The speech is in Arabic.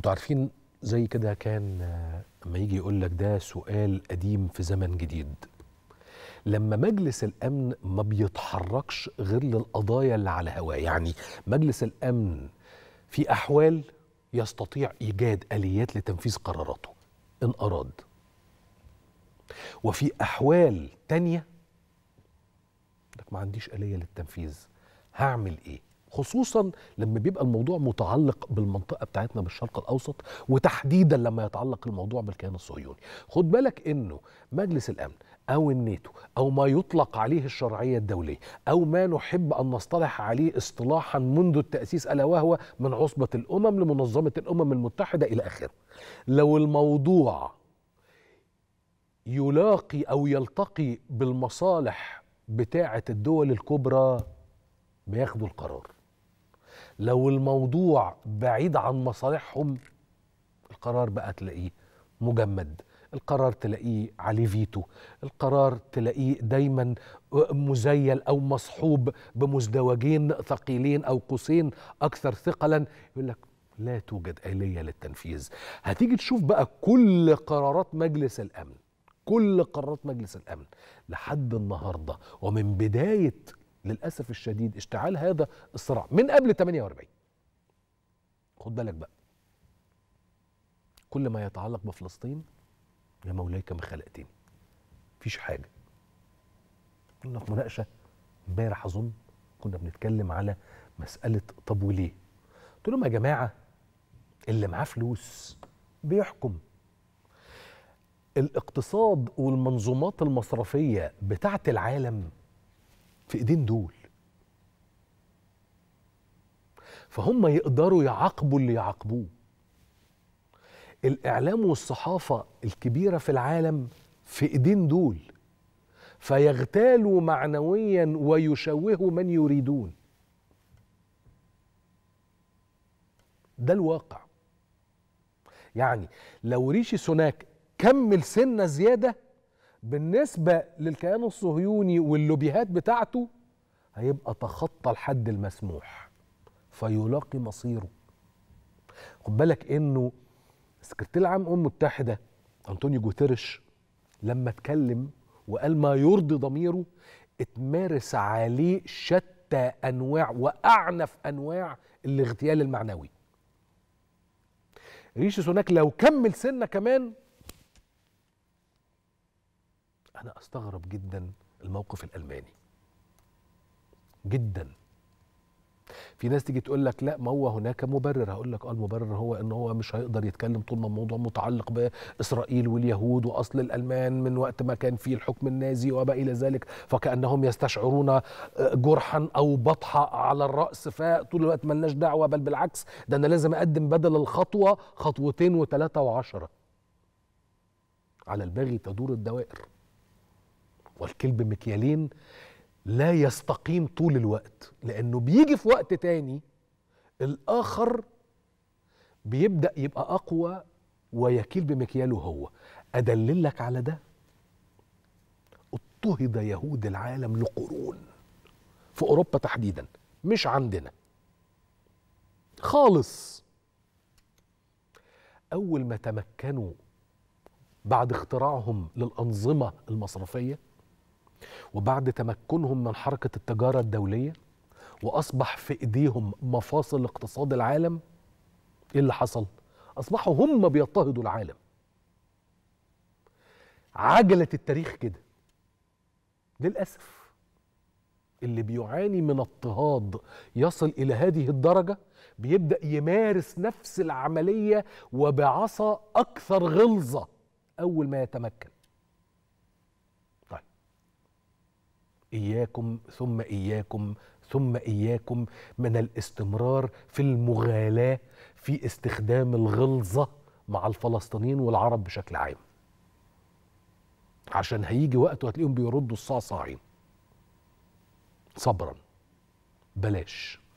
انتوا عارفين زي كده كان آه، لما يجي يقول لك ده سؤال قديم في زمن جديد لما مجلس الامن ما بيتحركش غير للقضايا اللي على هواه يعني مجلس الامن في احوال يستطيع ايجاد اليات لتنفيذ قراراته ان اراد وفي احوال تانيه ما عنديش اليه للتنفيذ هعمل ايه خصوصا لما بيبقى الموضوع متعلق بالمنطقه بتاعتنا بالشرق الاوسط وتحديدا لما يتعلق الموضوع بالكيان الصهيوني خد بالك انه مجلس الامن او الناتو او ما يطلق عليه الشرعيه الدوليه او ما نحب ان نصطلح عليه اصطلاحا منذ التاسيس الا وهو من عصبه الامم لمنظمه الامم المتحده الى اخره لو الموضوع يلاقي او يلتقي بالمصالح بتاعه الدول الكبرى بياخدوا القرار لو الموضوع بعيد عن مصالحهم القرار بقى تلاقيه مجمد القرار تلاقيه عليه فيتو القرار تلاقيه دايما مزيل او مصحوب بمزدوجين ثقيلين او قوسين اكثر ثقلا يقول لك لا توجد آلية للتنفيذ هتيجي تشوف بقى كل قرارات مجلس الأمن كل قرارات مجلس الأمن لحد النهاردة ومن بداية للاسف الشديد اشتعال هذا الصراع من قبل 48 خد بالك بقى كل ما يتعلق بفلسطين يا مولاي كما خلقتني مفيش حاجه كنا في مناقشه امبارح اظن كنا بنتكلم على مساله طب وليه قلت لهم يا جماعه اللي معاه فلوس بيحكم الاقتصاد والمنظومات المصرفيه بتاعت العالم في ايدين دول فهم يقدروا يعاقبوا اللي يعاقبوه الاعلام والصحافه الكبيره في العالم في ايدين دول فيغتالوا معنويا ويشوهوا من يريدون ده الواقع يعني لو ريشي سوناك كمل سنه زياده بالنسبة للكيان الصهيوني واللوبيهات بتاعته هيبقى تخطى الحد المسموح فيلاقي مصيره خد بالك انه السكرتير العام الامم المتحده انطونيو جوتيرش لما اتكلم وقال ما يرضي ضميره اتمارس عليه شتى انواع واعنف انواع الاغتيال المعنوي ريشي سوناك لو كمل سنه كمان انا استغرب جدا الموقف الالماني جدا في ناس تيجي تقول لك لا ما هو هناك مبرر هقول لك اه المبرر هو ان هو مش هيقدر يتكلم طول ما الموضوع متعلق باسرائيل واليهود واصل الالمان من وقت ما كان في الحكم النازي وما الى ذلك فكانهم يستشعرون آه، جرحا او بطحه على الراس فطول الوقت لناش دعوه بل بالعكس ده انا لازم اقدم بدل الخطوه خطوتين وثلاثه وعشره على الباغي تدور الدوائر والكلب مكيالين لا يستقيم طول الوقت لأنه بيجي في وقت تاني الآخر بيبدأ يبقى أقوى ويكيل بمكياله هو أدللك على ده اضطهد يهود العالم لقرون في أوروبا تحديدا مش عندنا خالص أول ما تمكنوا بعد اختراعهم للأنظمة المصرفية وبعد تمكنهم من حركة التجارة الدولية وأصبح في إيديهم مفاصل اقتصاد العالم إيه اللي حصل؟ أصبحوا هم بيضطهدوا العالم عجلة التاريخ كده للأسف اللي بيعاني من اضطهاد يصل إلى هذه الدرجة بيبدأ يمارس نفس العملية وبعصا أكثر غلظة أول ما يتمكن إياكم ثم إياكم ثم إياكم من الاستمرار في المغالاة في استخدام الغلظة مع الفلسطينيين والعرب بشكل عام عشان هيجي وقت وهتلاقيهم بيردوا الصعصاعين صبرا بلاش